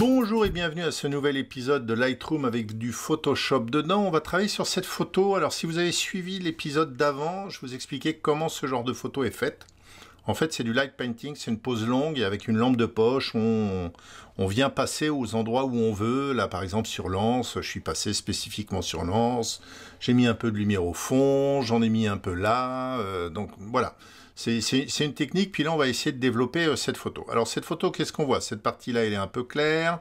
Bonjour et bienvenue à ce nouvel épisode de Lightroom avec du Photoshop dedans. On va travailler sur cette photo. Alors si vous avez suivi l'épisode d'avant, je vous expliquais comment ce genre de photo est faite. En fait, c'est du light painting, c'est une pose longue et avec une lampe de poche, on, vient passer aux endroits où on veut. Là, par exemple, sur l'Anse, je suis passé spécifiquement sur l'Anse. J'ai mis un peu de lumière au fond, j'en ai mis un peu là. Euh, donc voilà. C'est une technique, puis là on va essayer de développer euh, cette photo. Alors cette photo, qu'est-ce qu'on voit Cette partie-là, elle est un peu claire.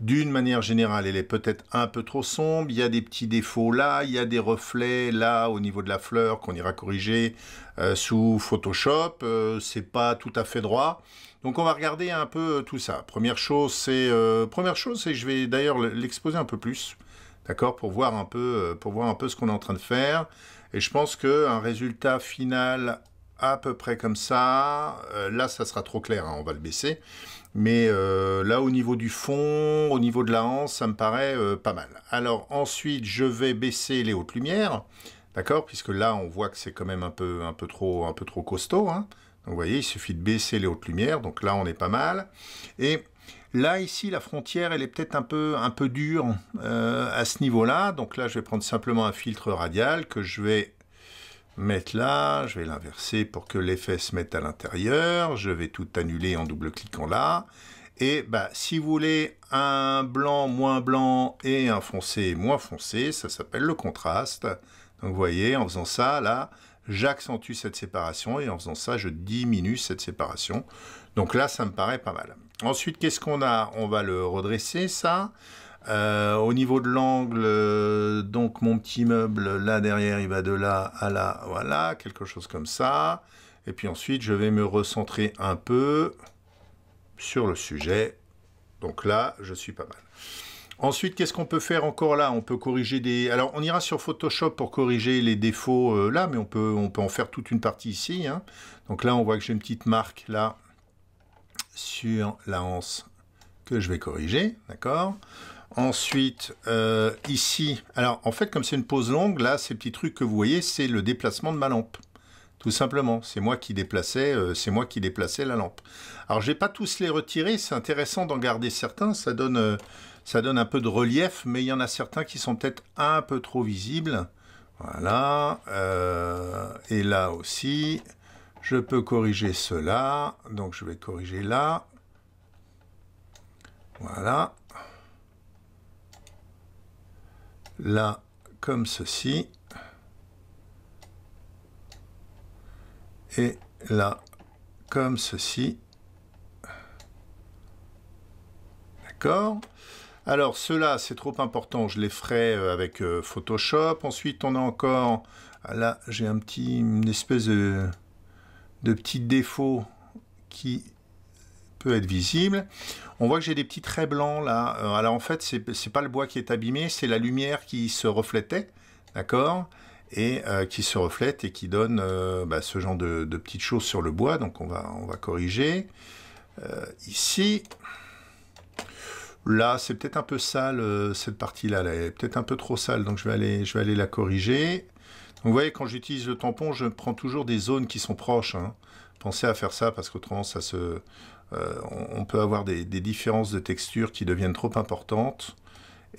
D'une manière générale, elle est peut-être un peu trop sombre. Il y a des petits défauts là, il y a des reflets là au niveau de la fleur qu'on ira corriger euh, sous Photoshop. Euh, c'est pas tout à fait droit. Donc on va regarder un peu tout ça. Première chose, c'est première chose, c'est je vais d'ailleurs l'exposer un peu plus, d'accord, pour voir un peu, pour voir un peu ce qu'on est en train de faire. Et je pense qu'un résultat final à peu près comme ça. Euh, là, ça sera trop clair, hein, on va le baisser. Mais euh, là, au niveau du fond, au niveau de la hanse, ça me paraît euh, pas mal. Alors ensuite, je vais baisser les hautes lumières, d'accord Puisque là, on voit que c'est quand même un peu, un peu, trop, un peu trop costaud. Hein. donc, vous voyez, il suffit de baisser les hautes lumières. Donc là, on est pas mal. Et là, ici, la frontière, elle est peut-être un peu, un peu dure à ce niveau-là. Donc là, je vais prendre simplement un filtre radial que je vais mettre là, je vais l'inverser pour que l'effet se mette à l'intérieur, je vais tout annuler en double-cliquant là, et bah, si vous voulez un blanc moins blanc et un foncé moins foncé, ça s'appelle le contraste. Donc vous voyez, en faisant ça, là, j'accentue cette séparation et en faisant ça, je diminue cette séparation. Donc là, ça me paraît pas mal. Ensuite, qu'est-ce qu'on a On va le redresser, ça. Euh, au niveau de l'angle, euh, donc mon petit meuble là derrière, il va de là à là, voilà, quelque chose comme ça. Et puis ensuite, je vais me recentrer un peu sur le sujet. Donc là, je suis pas mal. Ensuite, qu'est-ce qu'on peut faire encore là On peut corriger des... Alors, on ira sur Photoshop pour corriger les défauts euh, là, mais on peut, on peut en faire toute une partie ici. Hein. Donc là, on voit que j'ai une petite marque là sur la hanse que je vais corriger, d'accord Ensuite, euh, ici, alors en fait, comme c'est une pause longue, là, ces petits trucs que vous voyez, c'est le déplacement de ma lampe. Tout simplement, c'est moi qui déplaçais, euh, c'est moi qui déplaçais la lampe. Alors, je n'ai pas tous les retirés. C'est intéressant d'en garder certains. Ça donne, euh, ça donne un peu de relief, mais il y en a certains qui sont peut-être un peu trop visibles. Voilà. et là aussi, je peux corriger cela. Donc, je vais corriger là. Voilà. là comme ceci et là comme ceci. D'accord alors cela c'est trop important, je les ferai euh, avec euh, Photoshop. Ensuite on a encore, ah là j'ai un petit, une espèce de, de petit défaut qui être visible. On voit que j'ai des petits traits blancs là. Euh, alors en fait, c'est pas le bois qui est abîmé, c'est la lumière qui se reflétait, d'accord et euh, qui se reflète et qui donne euh, bah, ce genre de, petites choses sur le bois. Donc on va, on va corriger. ici, là, c'est peut-être un peu sale, cette partie-là, elle est peut-être un peu trop sale, donc je vais aller, je vais aller la corriger. vous voyez, quand j'utilise le tampon, je prends toujours des zones qui sont proches. Hein. Pensez à faire ça, parce qu'autrement, ça se, euh, on, peut avoir des, différences de texture qui deviennent trop importantes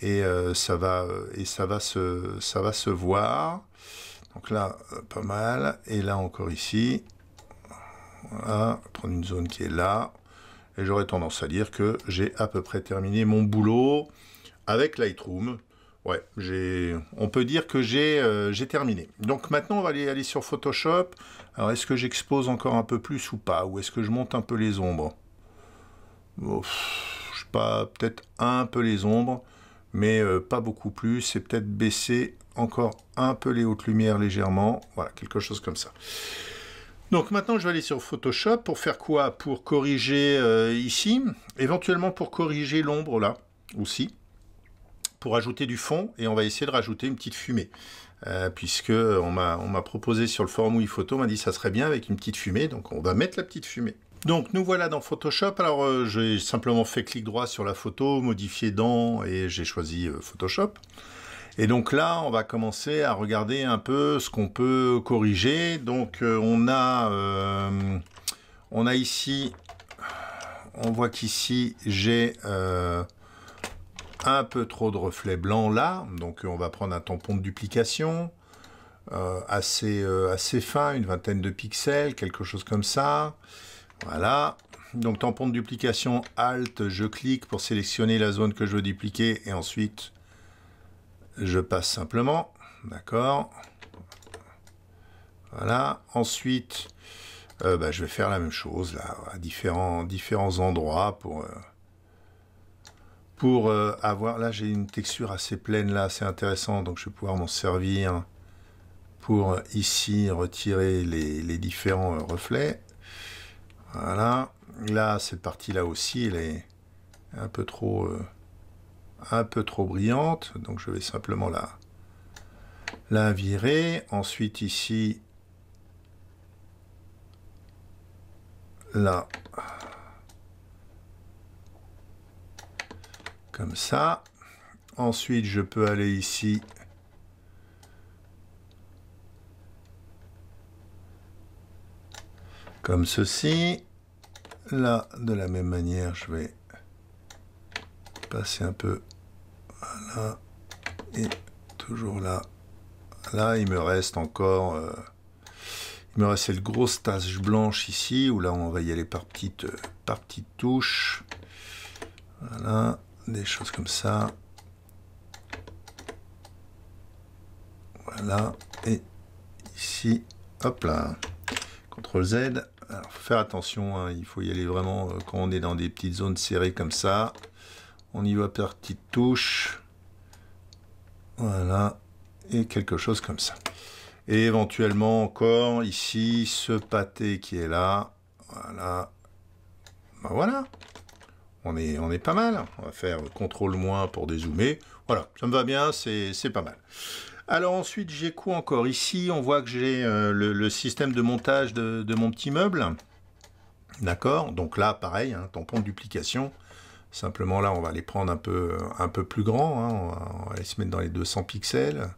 et euh, ça va euh, et ça va se voir. Donc là, pas mal. Et là encore ici. Voilà, prendre une zone qui est là. Et j'aurais tendance à dire que j'ai à peu près terminé mon boulot avec Lightroom. Ouais, on peut dire que j'ai terminé. Donc maintenant, on va aller sur Photoshop. Alors est-ce que j'expose encore un peu plus ou pas Ou est-ce que je monte un peu les ombres Je sais pas, peut-être un peu les ombres, mais euh, pas beaucoup plus. C'est peut-être baisser encore un peu les hautes lumières légèrement. Voilà, quelque chose comme ça. Donc maintenant, je vais aller sur Photoshop pour faire quoi Pour corriger euh, ici, éventuellement pour corriger l'ombre là aussi, pour ajouter du fond, et on va essayer de rajouter une petite fumée. Euh, puisque euh, on m'a, on m'a proposé sur le forum il photo, on m'a dit ça serait bien avec une petite fumée, donc on va mettre la petite fumée. Donc nous voilà dans Photoshop, alors euh, j'ai simplement fait clic droit sur la photo, modifier dans, et j'ai choisi Photoshop. Et donc là, on va commencer à regarder un peu ce qu'on peut corriger. Donc on a, on a ici, on voit qu'ici j'ai un peu trop de reflets blancs là, donc euh, on va prendre un tampon de duplication euh, assez, euh, assez fin, une vingtaine de pixels, quelque chose comme ça. Voilà, donc tampon de duplication, Alt, je clique pour sélectionner la zone que je veux dupliquer et ensuite je passe simplement, d'accord Voilà, ensuite bah, je vais faire la même chose là, à différents, différents endroits pour pour euh, avoir... Là, j'ai une texture assez pleine, là, assez intéressante, donc je vais pouvoir m'en servir pour euh, ici retirer les, différents euh, reflets. Voilà. Là, cette partie-là aussi, elle est un peu trop, un peu trop brillante, donc je vais simplement la, la virer. Ensuite, ici, là, comme ça. Ensuite, je peux aller ici. Comme ceci. Là, de la même manière, je vais passer un peu là et toujours là. Là, il me reste encore... Euh, il me reste cette grosse tache blanche ici, où là, on va y aller par petites, euh, par petites touches. Voilà des choses comme ça. Voilà. Et ici, hop là, CTRL Z. Alors, faire attention, hein. il faut y aller vraiment euh, quand on est dans des petites zones serrées comme ça. On y va par petites touches. Voilà. Et quelque chose comme ça. Et éventuellement encore ici, ce pâté qui est là. Voilà. Ben voilà on est, pas mal. On va faire contrôle moins pour dézoomer. Voilà, ça me va bien, c'est pas mal. Alors ensuite, j'ai quoi encore Ici, on voit que j'ai euh, le, système de montage de, mon petit meuble. D'accord Donc là, pareil, hein, tampon de duplication. Simplement là, on va les prendre un peu, un peu plus grand. Hein. On, va, les se mettre dans les 200 pixels.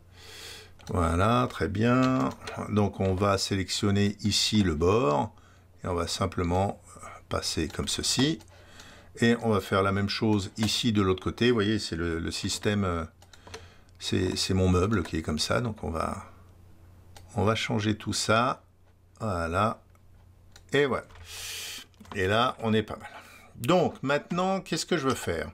Voilà, très bien. Donc on va sélectionner ici le bord. Et on va simplement euh, passer comme ceci. Et on va faire la même chose ici de l'autre côté. Vous voyez, c'est le, système, euh, c'est mon meuble qui est comme ça. Donc on va, on va changer tout ça. Voilà. Et voilà. Et là, on est pas mal. Donc maintenant, qu'est-ce que je veux faire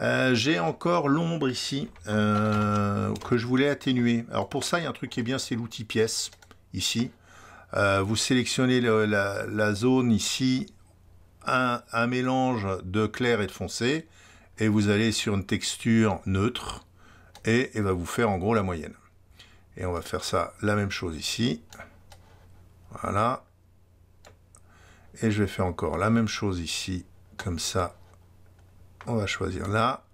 euh, j'ai encore l'ombre ici euh, que je voulais atténuer. Alors pour ça, il y a un truc qui est bien, c'est l'outil pièce ici. vous sélectionnez la, zone ici, un, mélange de clair et de foncé, et vous allez sur une texture neutre, et elle va vous faire en gros la moyenne. Et on va faire ça, la même chose ici. Voilà. Et je vais faire encore la même chose ici, comme ça. On va choisir là.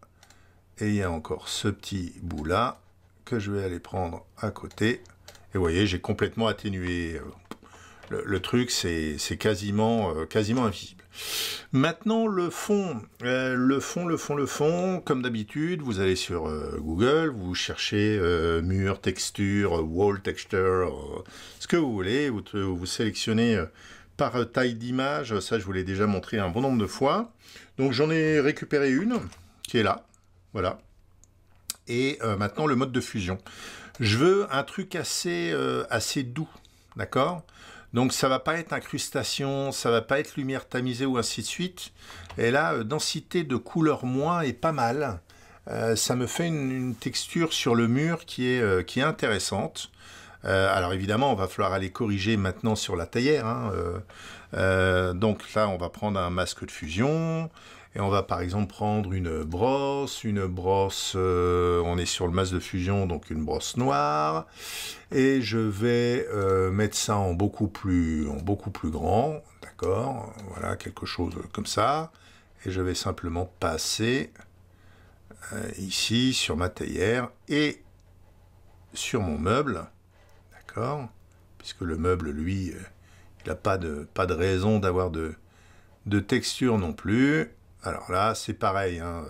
Et il y a encore ce petit bout là, que je vais aller prendre à côté. Et voyez, j'ai complètement atténué euh, le, truc, c'est euh, quasiment, invisible. Maintenant, le fond, euh, le fond, le fond, le fond, comme d'habitude, vous allez sur euh, Google, vous cherchez mur, texture, wall texture, ce que vous voulez, vous, vous sélectionnez par taille d'image, ça je vous l'ai déjà montré un bon nombre de fois. Donc j'en ai récupéré une, qui est là, voilà. Et maintenant, le mode de fusion. Je veux un truc assez doux, d'accord donc ça va pas être incrustation, ça va pas être lumière tamisée ou ainsi de suite. Et là, euh, densité de couleur moins est pas mal. Euh, ça me fait une, texture sur le mur qui est, euh, qui est intéressante. alors évidemment, on va falloir aller corriger maintenant sur la taillère. Hein, donc là, on va prendre un masque de fusion. Et on va par exemple prendre une brosse, une brosse, euh, on est sur le masque de fusion, donc une brosse noire. Et je vais euh, mettre ça en beaucoup plus, beaucoup plus grand, d'accord Voilà, quelque chose comme ça. Et je vais simplement passer euh, ici sur ma théière et sur mon meuble, d'accord Puisque le meuble, lui, il n'a pas de, pas de raison d'avoir de, de texture non plus. Alors là, c'est pareil. Hein.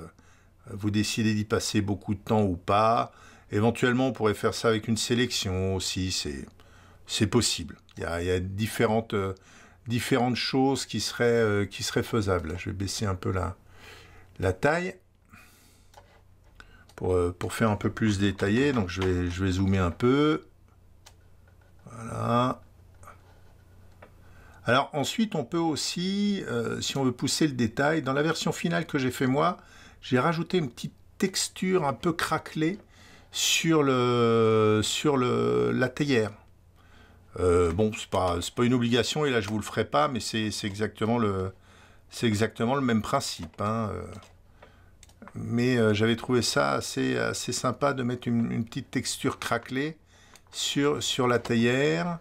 Vous décidez d'y passer beaucoup de temps ou pas. Éventuellement, on pourrait faire ça avec une sélection aussi. C'est possible. Il y a, euh, différentes, choses euh, qui seraient, faisables. Je vais baisser un peu la, la taille euh, pour, faire un peu plus détaillé. Donc je vais, je vais zoomer un peu. Voilà. Alors ensuite, on peut aussi, euh, si on veut pousser le détail, dans la version finale que j'ai fait moi, j'ai rajouté une petite texture un peu craquelée sur, la théière. Euh, bon, ce pas, pas une obligation, et là je vous le ferai pas, mais c'est exactement, le, même principe. Hein, euh. Mais j'avais trouvé ça assez, sympa de mettre une, petite texture craquelée sur, sur la théière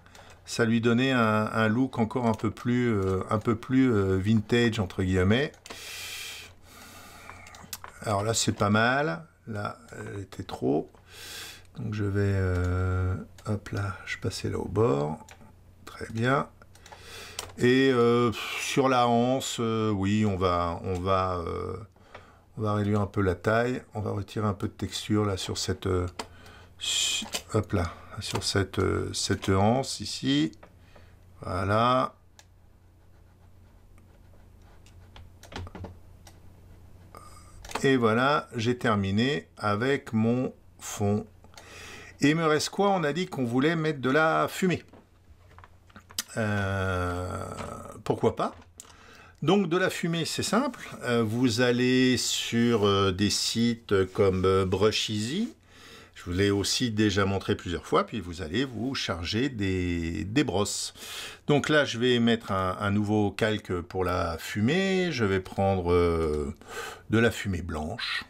ça lui donnait un, look encore un peu plus, euh, euh, vintage, entre guillemets. Alors là, c'est pas mal. Là, elle était trop. Donc je vais... Euh, hop là, je passais là au bord. Très bien. Et sur la hanse, oui, on va... On va on va réduire un peu la taille, on va retirer un peu de texture là sur cette, hop là, sur cette, euh, cette ici. Voilà. Et voilà, j'ai terminé avec mon fond. Et me reste quoi On a dit qu'on voulait mettre de la fumée. Euh, pourquoi pas donc de la fumée, c'est simple. Euh, vous allez sur des sites comme Brush Easy, vous l'ai aussi déjà montré plusieurs fois, puis vous allez vous charger des, brosses. Donc là, je vais mettre un, nouveau calque pour la fumée. Je vais prendre euh, de la fumée blanche.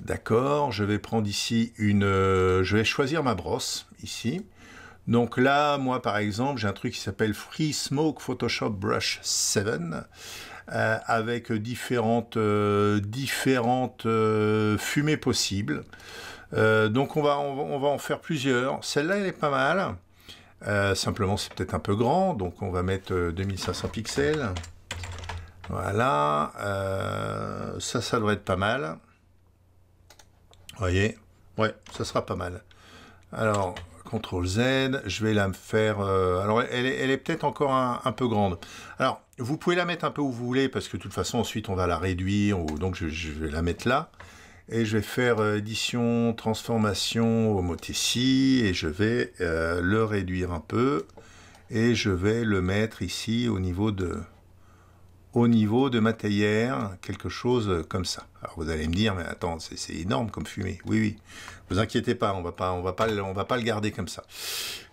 D'accord, je vais prendre ici une... Euh, je vais choisir ma brosse, ici. Donc là, moi par exemple, j'ai un truc qui s'appelle Free Smoke Photoshop Brush 7 euh, avec différentes, différentes fumées possibles. Euh, donc on va, en faire plusieurs. Celle-là, elle est pas mal. Euh, simplement, c'est peut-être un peu grand, donc on va mettre 2500 euh, pixels. Voilà, ça, ça devrait être pas mal. Voyez, ouais, ça sera pas mal. Alors, CTRL Z, je vais la faire... alors, elle est, peut-être encore un, peu grande. Alors, vous pouvez la mettre un peu où vous voulez, parce que de toute façon, ensuite, on va la réduire, donc je vais la mettre là et je vais faire euh, édition, transformation au et je vais euh, le réduire un peu, et je vais le mettre ici au niveau de au niveau de ma théière, quelque chose comme ça. Alors vous allez me dire, mais attends, c'est énorme comme fumée. Oui, oui. Vous inquiétez pas, on va pas, on va pas, on va pas le garder comme ça.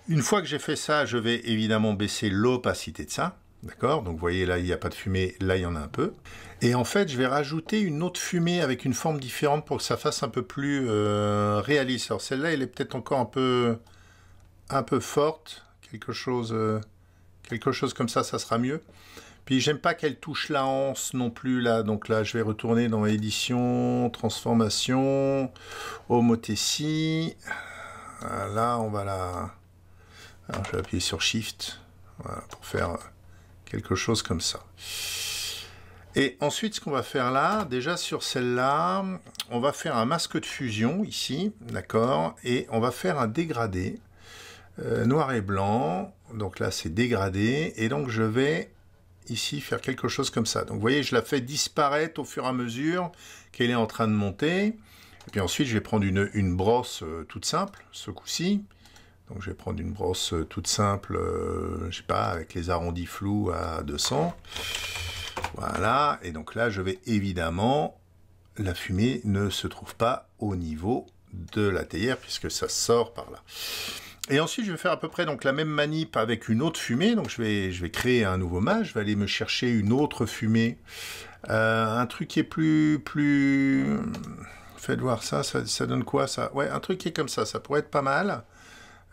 Une fois que j'ai fait ça, je vais évidemment baisser l'opacité de ça. D'accord Donc vous voyez là, il n'y a pas de fumée, là il y en a un peu. Et en fait, je vais rajouter une autre fumée avec une forme différente pour que ça fasse un peu plus euh, réaliste. Alors celle-là, elle est peut-être encore un peu, un peu forte. Quelque chose, euh, quelque chose comme ça, ça sera mieux. Puis j'aime pas qu'elle touche la hanse non plus là. Donc là, je vais retourner dans édition, transformation, homothétie. Là, on va la... je vais appuyer sur Shift pour faire quelque chose comme ça. Et ensuite, ce qu'on va faire là, déjà sur celle-là, on va faire un masque de fusion ici, d'accord Et on va faire un dégradé euh, noir et blanc. Donc là, c'est dégradé. Et donc, je vais ici faire quelque chose comme ça. Donc, vous voyez, je la fais disparaître au fur et à mesure qu'elle est en train de monter. Et puis ensuite, je vais prendre une, une brosse euh, toute simple, ce coup-ci. Donc je vais prendre une brosse euh, toute simple, je euh, je sais pas, avec les arrondis flous à 200. Voilà, et donc là je vais évidemment, la fumée ne se trouve pas au niveau de la théière puisque ça sort par là. Et ensuite je vais faire à peu près donc la même manip avec une autre fumée, donc je vais, je vais créer un nouveau mât, je vais aller me chercher une autre fumée, euh, un truc qui est plus... plus... Faites voir ça, ça, ça donne quoi ça Ouais, un truc qui est comme ça, ça pourrait être pas mal.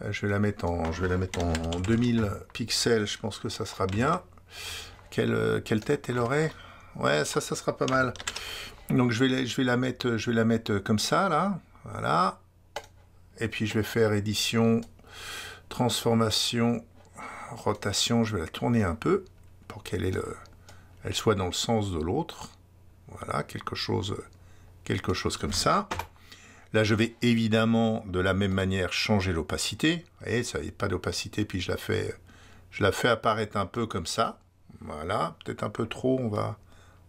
Euh, je vais la mettre en, je vais la mettre en 2000 pixels, je pense que ça sera bien. Quelle, euh, tête elle aurait Ouais, ça, ça sera pas mal. Donc je vais, la, je vais la mettre, je vais la mettre euh, comme ça là, voilà. Et puis je vais faire édition, transformation, rotation. Je vais la tourner un peu pour qu'elle elle soit dans le sens de l'autre. Voilà, quelque chose, quelque chose comme ça. Là, je vais évidemment de la même manière changer l'opacité. Vous voyez, ça n'est pas d'opacité, puis je la, fais, je la fais apparaître un peu comme ça. Voilà, peut-être un peu trop, on va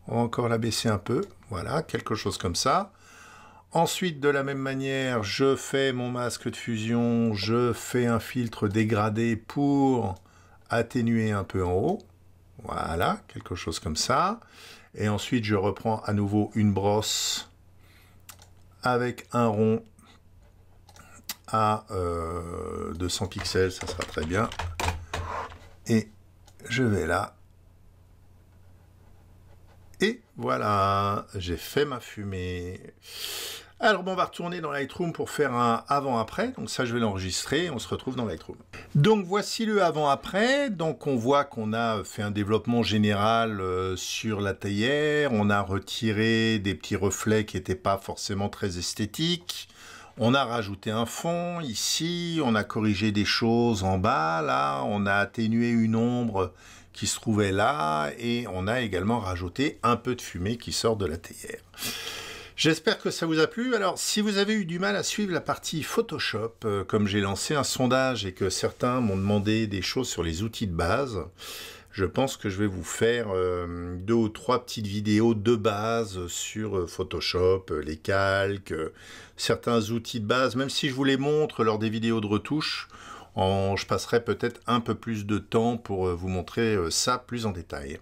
encore la baisser un peu. Voilà, quelque chose comme ça. Ensuite, de la même manière, je fais mon masque de fusion, je fais un filtre dégradé pour atténuer un peu en haut. Voilà, quelque chose comme ça. Et ensuite, je reprends à nouveau une brosse avec un rond à 200 euh, pixels, ça sera très bien. Et je vais là. Et voilà, j'ai fait ma fumée. Alors bon, on va retourner dans Lightroom pour faire un avant-après. Donc ça, je vais l'enregistrer. On se retrouve dans Lightroom. Donc voici le avant-après. Donc on voit qu'on a fait un développement général euh, sur la théière. On a retiré des petits reflets qui n'étaient pas forcément très esthétiques. On a rajouté un fond ici, on a corrigé des choses en bas, là, on a atténué une ombre qui se trouvait là, et on a également rajouté un peu de fumée qui sort de la théière. J'espère que ça vous a plu. Alors, si vous avez eu du mal à suivre la partie Photoshop, euh, comme j'ai lancé un sondage et que certains m'ont demandé des choses sur les outils de base, je pense que je vais vous faire euh, deux ou trois petites vidéos de base sur euh, Photoshop, les calques, certains outils de base, même si je vous les montre lors des vidéos de retouche. En, je passerai peut-être un peu plus de temps pour vous montrer ça plus en détail.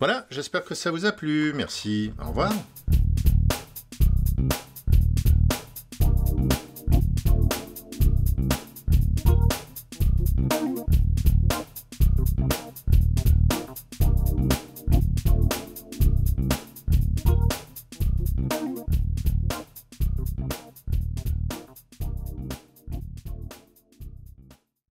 Voilà, j'espère que ça vous a plu. Merci. Au revoir. Thank you